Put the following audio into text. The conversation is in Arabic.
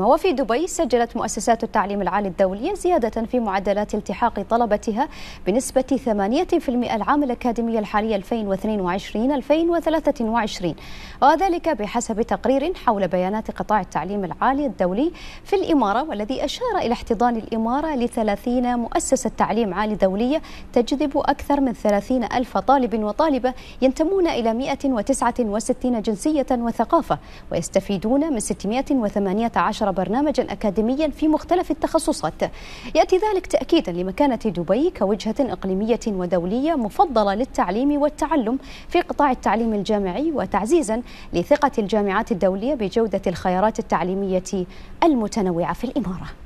وفي دبي سجلت مؤسسات التعليم العالي الدولية زيادة في معدلات التحاق طلبتها بنسبة 8% العام الأكاديمي الحالي 2022-2023 وذلك بحسب تقرير حول بيانات قطاع التعليم العالي الدولي في الإمارة والذي أشار إلى احتضان الإمارة ل 30 مؤسسة تعليم عالي دولية تجذب أكثر من 30 ألف طالب وطالبة ينتمون إلى 169 جنسية وثقافة ويستفيدون من 618 عشر برنامجا أكاديميا في مختلف التخصصات يأتي ذلك تأكيدا لمكانة دبي كوجهة إقليمية ودولية مفضلة للتعليم والتعلم في قطاع التعليم الجامعي وتعزيزا لثقة الجامعات الدولية بجودة الخيارات التعليمية المتنوعة في الإمارة